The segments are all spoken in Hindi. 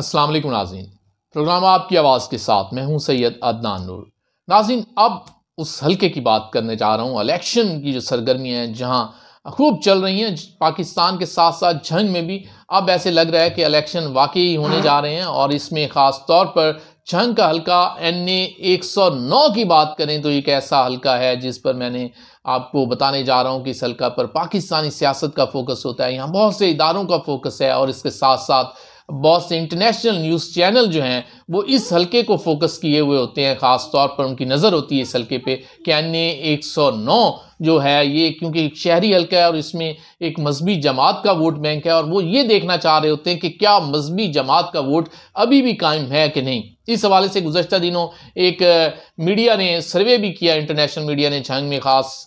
अस्सलाम वालेकुम नाजीन प्रोग्राम आपकी आवाज़ के साथ मैं हूं सैयद अदनान नूर नाजीन अब उस हलके की बात करने जा रहा हूं इलेक्शन की जो सरगर्मियाँ हैं जहां खूब चल रही हैं पाकिस्तान के साथ साथ जंग में भी अब ऐसे लग रहा है कि इलेक्शन वाकई होने जा रहे हैं और इसमें ख़ास तौर पर जंग का हल्का एन ए एक सौ नौ की बात करें तो एक ऐसा हलका है जिस पर मैंने आपको बताने जा रहा हूँ कि इस हलका पर पाकिस्तानी सियासत का फोकस होता है यहाँ बहुत से इदारों का फोकस है और इसके साथ साथ बहुत से इंटरनेशनल न्यूज़ चैनल जो हैं वो इस हलके को फोकस किए हुए होते हैं ख़ास तौर पर उनकी नज़र होती है इस हल्के पे कि अन्य 109 जो है ये क्योंकि एक शहरी हल्का है और इसमें एक मजहबी जमात का वोट बैंक है और वो ये देखना चाह रहे होते हैं कि क्या मजहबी जमात का वोट अभी भी कायम है कि नहीं इस हवाले से गुजशत दिनों एक मीडिया ने सर्वे भी किया इंटरनेशनल मीडिया ने छंग में ख़ास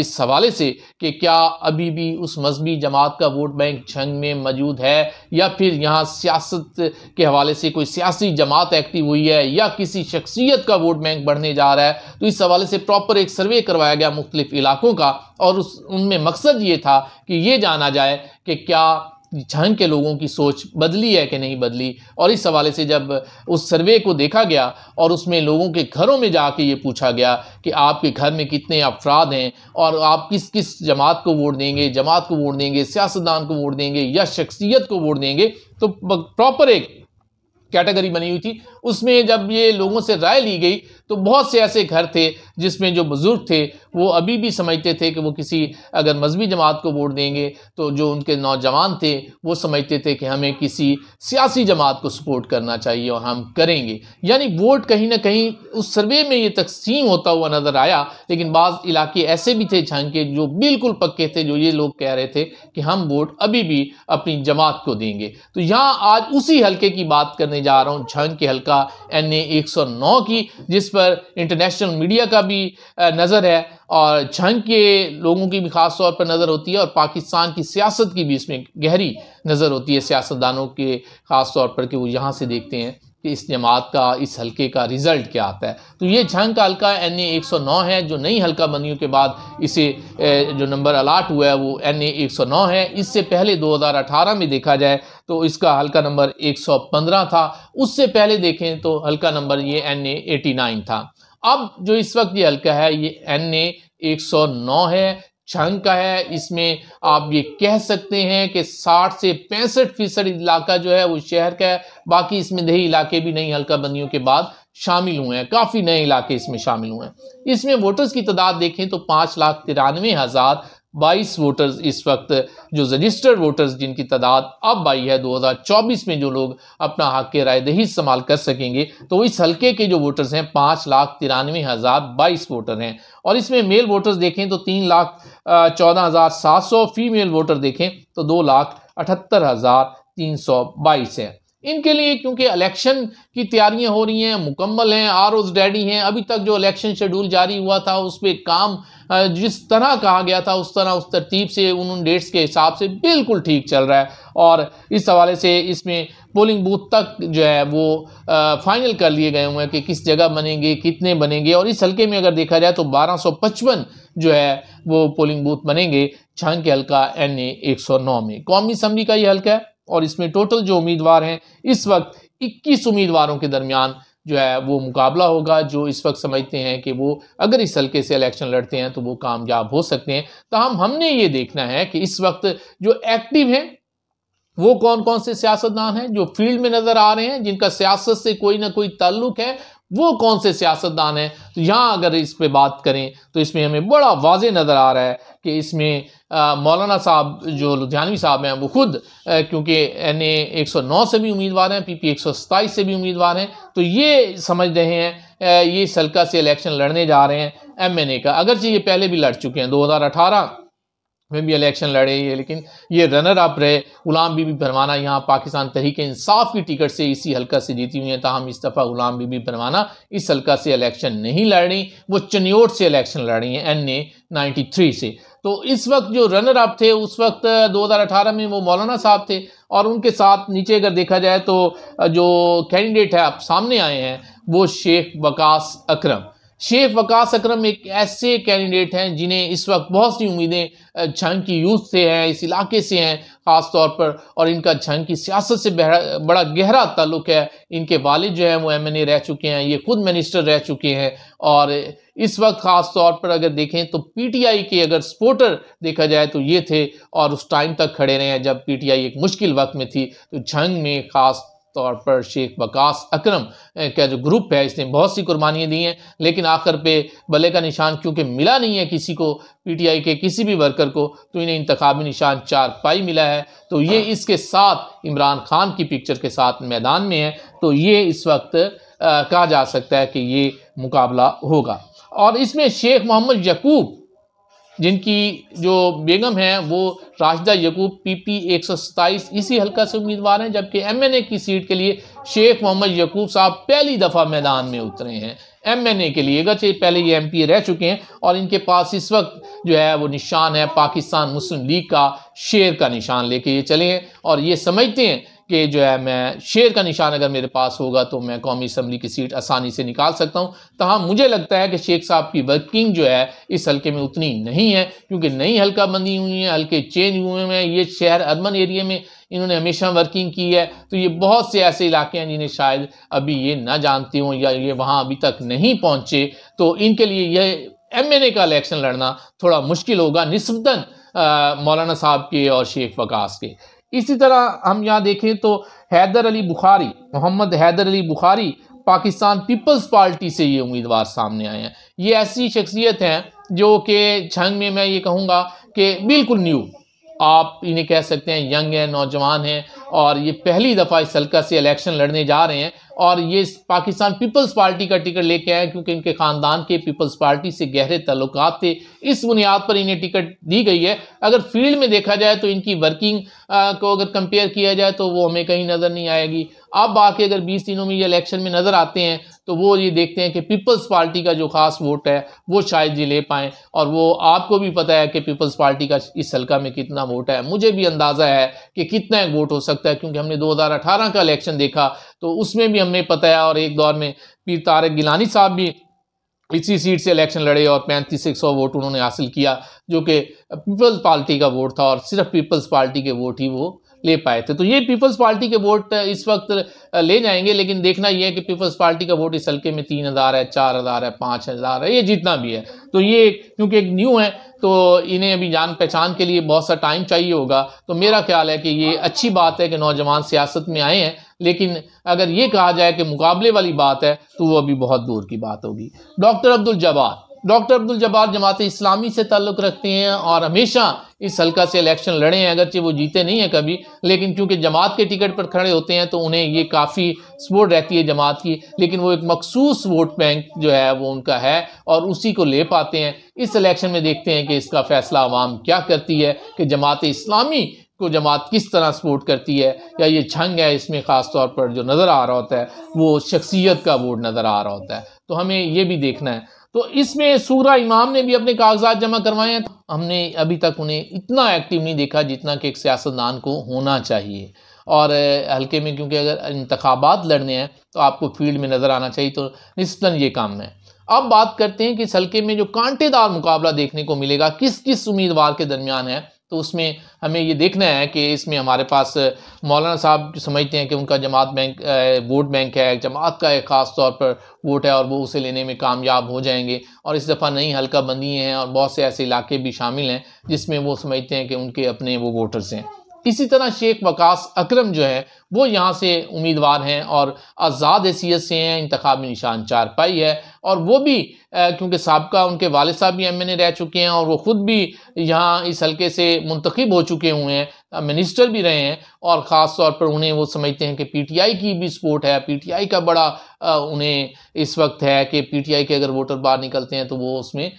इस हवाले से कि क्या अभी भी उस मजहबी जमात का वोट बैंक छंग में मौजूद है या फिर यहाँ सियासत के हवाले से कोई सियासी जमात एक्टिव हुई है या किसी शख्सियत का वोट बैंक बढ़ने जा रहा है तो इस हवाले से प्रॉपर एक सर्वे करवाया गया मुख्तलिफ इलाकों का और उस उनमें मकसद ये था कि ये जाना जाए कि क्या छंग के लोगों की सोच बदली है कि नहीं बदली और इस हवाले से जब उस सर्वे को देखा गया और उसमें लोगों के घरों में जाके ये पूछा गया कि आपके घर में कितने अफराद हैं और आप किस किस जमात को वोट देंगे जमात को वोट देंगे सियासतदान को वोट देंगे या शख्सियत को वोट देंगे तो प्रॉपर एक कैटेगरी बनी हुई थी उसमें जब ये लोगों से राय ली गई तो बहुत से ऐसे घर थे जिसमें जो बुज़ुर्ग थे वो अभी भी समझते थे कि वो किसी अगर मजहबी जमात को वोट देंगे तो जो उनके नौजवान थे वो समझते थे कि हमें किसी सियासी जमात को सपोर्ट करना चाहिए और हम करेंगे यानी वोट कहीं ना कहीं उस सर्वे में ये तकसीम होता हुआ नज़र आया लेकिन बाज़ इलाके ऐसे भी थे झांके जो बिल्कुल पक्के थे जो ये लोग कह रहे थे कि हम वोट अभी भी अपनी जमात को देंगे तो यहाँ आज उसी हल्के की बात करने जा रहा हूँ झांके हल्का का एन ए एक सौ नौ की जिस पर इंटरनेशनल मीडिया का भी नज़र है और झंग के लोगों की भी ख़ास तौर पर नज़र होती है और पाकिस्तान की सियासत की भी इसमें गहरी नज़र होती है सियासतदानों के ख़ास तौर पर कि वो यहाँ से देखते हैं कि इस जमात का इस हलके का रिज़ल्ट क्या आता है तो ये झंग का हल्का एन ए एक सौ नौ है जो नई हल्का बंदियों के बाद इसे जो नंबर अलाट हुआ है वो एन ए एक सौ नौ है इससे पहले दो हज़ार अठारह में देखा जाए तो इसका हल्का नंबर एक सौ पंद्रह था उससे पहले देखें तो हल्का नंबर ये एन ए एटी नाइन था अब जो इस वक्त ये हल्का है ये एन ए एक सौ नौ है छंग का है इसमें आप ये कह सकते हैं कि 60 से पैंसठ फीसद इलाका जो है वो शहर का है बाकी इसमें दही इलाके भी नई हल्का बंदियों के बाद शामिल हुए हैं काफ़ी नए इलाके इसमें शामिल हुए हैं इसमें वोटर्स की तादाद देखें तो पाँच लाख तिरानवे हज़ार 22 वोटर्स इस वक्त जो रजिस्टर्ड वोटर्स जिनकी तादाद अब आई है 2024 में जो लोग अपना हक के राय दही इस्तेमाल कर सकेंगे तो इस हलके के जो वोटर्स हैं पाँच लाख तिरानवे हज़ार बाईस वोटर हैं और इसमें मेल वोटर्स देखें तो तीन लाख चौदह हज़ार सात सौ फीमेल वोटर देखें तो दो लाख अठहत्तर हज़ार तीन सौ बाईस हैं इनके लिए क्योंकि इलेक्शन की तैयारियां हो रही हैं मुकम्मल हैं आर ओज डैडी हैं अभी तक जो इलेक्शन शेड्यूल जारी हुआ था उस पर काम जिस तरह कहा गया था उस तरह उस तरतीब से उन डेट्स के हिसाब से बिल्कुल ठीक चल रहा है और इस हवाले से इसमें पोलिंग बूथ तक जो है वो आ, फाइनल कर लिए गए हुए हैं कि किस जगह बनेंगे कितने बनेंगे और इस हल्के में अगर देखा जाए तो बारह जो है वो पोलिंग बूथ बनेंगे छान के हल्का एन ए एक में कौमी असम्बली का ये हल्का है और इसमें टोटल जो उम्मीदवार हैं इस वक्त 21 उम्मीदवारों के दरमियान जो है वो मुकाबला होगा जो इस वक्त समझते हैं कि वो अगर इस हल्के से इलेक्शन लड़ते हैं तो वो कामयाब हो सकते हैं तो हम हमने ये देखना है कि इस वक्त जो एक्टिव हैं वो कौन कौन से सियासतदान हैं जो फील्ड में नज़र आ रहे हैं जिनका सियासत से कोई ना कोई ताल्लुक है वो कौन से सियासतदान हैं तो यहाँ अगर इस पर बात करें तो इसमें हमें बड़ा वाज नज़र आ रहा है कि इसमें मौलाना साहब जो लुधियानवी साहब हैं वो खुद क्योंकि एन ए एक सौ नौ से भी उम्मीदवार हैं पी पी एक सौ सत्ताईस से भी उम्मीदवार हैं तो ये समझ रहे हैं ये सलका से इलेक्शन लड़ने जा रहे हैं एम एन ए का अगरचे ये पहले भी लड़ चुके हैं दो हज़ार अठारह में भी इलेक्शन लड़े ये लेकिन ये रनर अप रहे गुलाम बीबी भरवाना यहाँ पाकिस्तान तहरीक इंसाफ की टिकट से इसी हलका से जीती हुई हैं तहम इस दफ़ा गुलाम बीबी भरवाना इस हलका से इलेक्शन नहीं लड़ रही वो चनियोट से इलेक्शन लड़ रही हैं एन ए नाइन्टी थ्री से तो इस वक्त जो रनर अप थे उस वक्त 2018 में वो मौलाना साहब थे और उनके साथ नीचे अगर देखा जाए तो जो कैंडिडेट है आप सामने आए हैं वो शेख बकास अक्रम शेख वकास अक्रम एक ऐसे कैंडिडेट हैं जिन्हें इस वक्त बहुत सी उम्मीदें की यूथ से हैं इस इलाके से हैं ख़ास तौर पर और इनका की सियासत से बड़ा गहरा ताल्लुक है इनके वालिद जो हैं वो एम एन ए रह चुके हैं ये खुद मिनिस्टर रह चुके हैं और इस वक्त ख़ास तौर पर अगर देखें तो पी टी आई के अगर सपोर्टर देखा जाए तो ये थे और उस टाइम तक खड़े रहे हैं जब पी टी आई एक मुश्किल वक्त में थी तो झंग में ख़ास तौर पर शेख बकास अकरम का जो ग्रुप है इसने बहुत सी कुर्बानियाँ दी हैं लेकिन आखिर पे बल्ले का निशान क्योंकि मिला नहीं है किसी को पीटीआई के किसी भी वर्कर को तो इन्हें इंतबी निशान चार पाई मिला है तो ये इसके साथ इमरान खान की पिक्चर के साथ मैदान में है तो ये इस वक्त कहा जा सकता है कि ये मुकाबला होगा और इसमें शेख मोहम्मद यकूब जिनकी जो बेगम है वो राशिदा यकूब पीपी एक सौ सत्ताईस इसी हलका से उम्मीदवार हैं जबकि एमएनए की सीट के लिए शेख मोहम्मद यकूब साहब पहली दफ़ा मैदान में उतरे हैं एमएनए के लिए अगर पहले ये एमपी रह चुके हैं और इनके पास इस वक्त जो है वो निशान है पाकिस्तान मुस्लिम लीग का शेर का निशान लेके ये चले हैं और ये समझते हैं कि जो है मैं शेर का निशान अगर मेरे पास होगा तो मैं कौमी असम्बली की सीट आसानी से निकाल सकता हूँ तहाँ मुझे लगता है कि शेख साहब की वर्किंग जो है इस हल्के में उतनी नहीं है क्योंकि नई हल्का बंदी हुई है हल्के चेंज हुए हैं ये शहर अर्बन एरिए में इन्होंने हमेशा वर्किंग की है तो ये बहुत से ऐसे इलाके हैं जिन्हें शायद अभी ये ना जानते हों या ये वहाँ अभी तक नहीं पहुँचे तो इनके लिए यह एम एन ए का इलेक्शन लड़ना थोड़ा मुश्किल होगा निस्बतन मौलाना साहब के और शेख वकास के इसी तरह हम यहाँ देखें तो हैदर अली बुखारी मोहम्मद हैदर अली बुखारी पाकिस्तान पीपल्स पार्टी से ये उम्मीदवार सामने आए हैं ये ऐसी शख्सियत हैं जो कि छंग में मैं ये कहूँगा कि बिल्कुल न्यू आप इन्हें कह सकते हैं यंग हैं नौजवान हैं और ये पहली दफ़ा इस हल्का से इलेक्शन लड़ने जा रहे हैं और ये पाकिस्तान पीपल्स पार्टी का टिकट लेके आए क्योंकि इनके ख़ानदान के पीपल्स पार्टी से गहरे तल्लक थे इस बुनियाद पर इन्हें टिकट दी गई है अगर फील्ड में देखा जाए तो इनकी वर्किंग को अगर कंपेयर किया जाए तो वो हमें कहीं नज़र नहीं आएगी अब आके अगर 20 दिनों में ये इलेक्शन में नज़र आते हैं तो वो ये देखते हैं कि पीपल्स पार्टी का जो खास वोट है वो शायद ये ले पाएँ और वो आपको भी पता है कि पीपल्स पार्टी का इस हल्का में कितना वोट है मुझे भी अंदाज़ा है कि कितना एक वोट हो सकता है क्योंकि हमने 2018 का इलेक्शन देखा तो उसमें भी हमें पता है और एक दौर में पीर तारक गिलानी साहब भी इसी सीट से इलेक्शन लड़े और पैंतीस एक सौ वोट उन्होंने हासिल किया जो कि पीपल्स पार्टी का वोट था और सिर्फ पीपल्स पार्टी के वोट ही वो ले पाए थे तो ये पीपल्स पार्टी के वोट इस वक्त ले जाएंगे लेकिन देखना यह है कि पीपल्स पार्टी का वोट इस हल्के में तीन हज़ार है चार हज़ार है पाँच हज़ार है ये जितना भी है तो ये क्योंकि एक न्यू है तो इन्हें अभी जान पहचान के लिए बहुत सा टाइम चाहिए होगा तो मेरा ख्याल है कि ये अच्छी बात है कि नौजवान सियासत में आए हैं लेकिन अगर ये कहा जाए कि मुकाबले वाली बात है तो वो अभी बहुत दूर की बात होगी डॉक्टर अब्दुल डॉक्टर अब्दुल जबार जमात इस्लामी से ताल्लुक़ रखते हैं और हमेशा इस हल्का से इलेक्शन लड़े हैं अगरचे वो जीते नहीं हैं कभी लेकिन क्योंकि जमात के टिकट पर खड़े होते हैं तो उन्हें ये काफ़ी सपोर्ट रहती है जमात की लेकिन वो एक मखसूस वोट बैंक जो है वो उनका है और उसी को ले पाते हैं इस इलेक्शन में देखते हैं कि इसका फ़ैसला आवाम क्या करती है कि जमात इस्लामी को जमात किस तरह सपोर्ट करती है या ये छंग है इसमें ख़ास तौर पर जो नज़र आ रहा होता है वो शख्सियत का वोट नज़र आ रहा होता है तो हमें ये भी देखना है तो इसमें सूरा इमाम ने भी अपने कागजात जमा करवाए हैं हमने अभी तक उन्हें इतना एक्टिव नहीं देखा जितना कि एक सियासतदान को होना चाहिए और हल्के में क्योंकि अगर इंतबात लड़ने हैं तो आपको फील्ड में नज़र आना चाहिए तो निस्तन ये काम है अब बात करते हैं कि इस हल्के में जो कांटेदार मुकाबला देखने को मिलेगा किस किस उम्मीदवार के दरमियान है तो उसमें हमें ये देखना है कि इसमें हमारे पास मौलाना साहब समझते हैं कि उनका जमात बैंक वोट बैंक है जमात का एक ख़ास तौर पर वोट है और वो उसे लेने में कामयाब हो जाएंगे और इस दफ़ा नई हल्का बंदी हैं और बहुत से ऐसे इलाके भी शामिल हैं जिसमें वो समझते हैं कि उनके अपने वो वोटर्स हैं इसी तरह शेख वकास अकरम जो है वो यहाँ से उम्मीदवार हैं और आज़ाद हैसीत से हैं इंतबी निशान चार पाई है और वो भी क्योंकि सबका उनके वाल साहब भी एम एन ए रह चुके हैं और वो ख़ुद भी यहाँ इस हल्के से मुंतखब हो चुके हुए हैं मिनिस्टर भी रहे हैं और ख़ास तौर पर उन्हें वो समझते हैं कि पी टी आई की भी सपोर्ट है पी टी आई का बड़ा उन्हें इस वक्त है कि पी टी आई के अगर वोटर बाहर निकलते हैं तो वो उसमें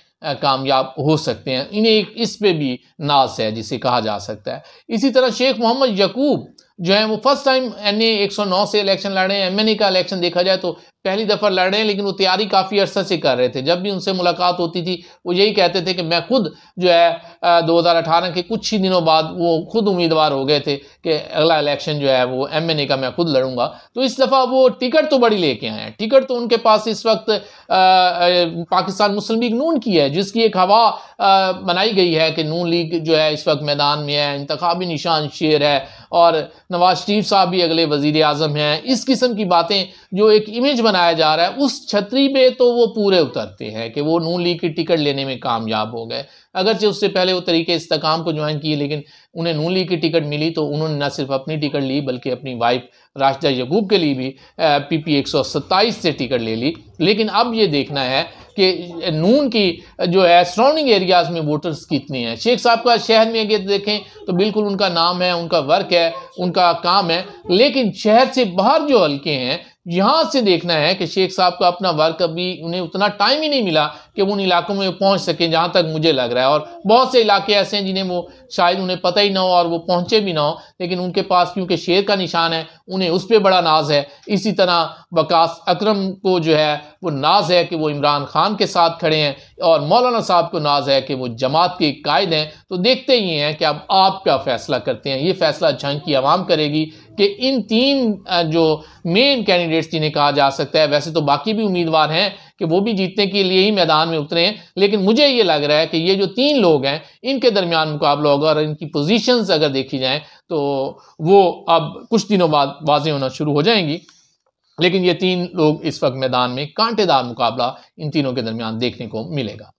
कामयाब हो सकते हैं इन्हें एक इस पे भी नाज है जिसे कहा जा सकता है इसी तरह शेख मोहम्मद यकूब जो है वो फर्स्ट टाइम एन ए एक सौ नौ से इलेक्शन लड़े हैं एम एन ए का इलेक्शन देखा जाए तो पहली दफ़ा लड़ रहे हैं लेकिन वो तैयारी काफ़ी अरसे से कर रहे थे जब भी उनसे मुलाकात होती थी वो यही कहते थे कि मैं खुद जो है अठारह के कुछ ही दिनों बाद वो खुद उम्मीदवार हो गए थे कि अगला इलेक्शन जो है वो एम एन ए का मैं खुद लड़ूंगा तो इस दफ़ा वो टिकट तो बड़ी लेके आए हैं टिकट तो उनके पास इस वक्त पाकिस्तान मुस्लिम लीग नून की है जिसकी एक हवा बनाई गई है कि नून लीग जो है इस वक्त मैदान में है इंतबी निशान शेर है और नवाज शरीफ साहब भी अगले वज़ी अजम हैं इस किस्म की बातें जो एक इमेज बनाया जा रहा है उस छतरी पे तो वो पूरे उतरते हैं कि वो नून लीग की टिकट लेने में कामयाब हो गए अगरचे उससे पहले वो तरीके इस्तकाम को ज्वाइन किए लेकिन उन्हें नून लीग की टिकट मिली तो उन्होंने ना सिर्फ अपनी टिकट ली बल्कि अपनी वाइफ राशिदा यकूब के लिए भी पी पी एक से टिकट ले ली लेकिन अब ये देखना है कि नून की जो है सराउंडिंग एरियाज़ में वोटर्स कितने हैं शेख साहब का शहर में अगर देखें तो बिल्कुल उनका नाम है उनका वर्क है उनका काम है लेकिन शहर से बाहर जो हल्के हैं यहाँ से देखना है कि शेख साहब का अपना वर्क अभी उन्हें उतना टाइम ही नहीं मिला कि उन इलाकों में पहुँच सकें जहाँ तक मुझे लग रहा है और बहुत से इलाके ऐसे हैं जिन्हें वो शायद उन्हें पता ही ना हो और वो पहुँचे भी ना हो लेकिन उनके पास क्योंकि शेर का निशान है उन्हें उस पर बड़ा नाज है इसी तरह बकास अक्रम को जो है वो नाज है कि वो इमरान खान के साथ खड़े हैं और मौलाना साहब को नाज है कि वो जमात के कायद हैं तो देखते ही हैं कि अब आप क्या फ़ैसला करते हैं ये फ़ैसला जंग की आवाम करेगी कि इन तीन जो मेन कैंडिडेट्स जिन्हें कहा जा सकता है वैसे तो बाकी भी उम्मीदवार हैं कि वो भी जीतने के लिए ही मैदान में उतरे हैं लेकिन मुझे ये लग रहा है कि ये जो तीन लोग हैं इनके दरमियान मुकाबला होगा और इनकी पोजीशंस अगर देखी जाए तो वो अब कुछ दिनों बाद वाजें होना शुरू हो जाएंगी लेकिन ये तीन लोग इस वक्त मैदान में कांटेदार मुकाबला इन तीनों के दरमियान देखने को मिलेगा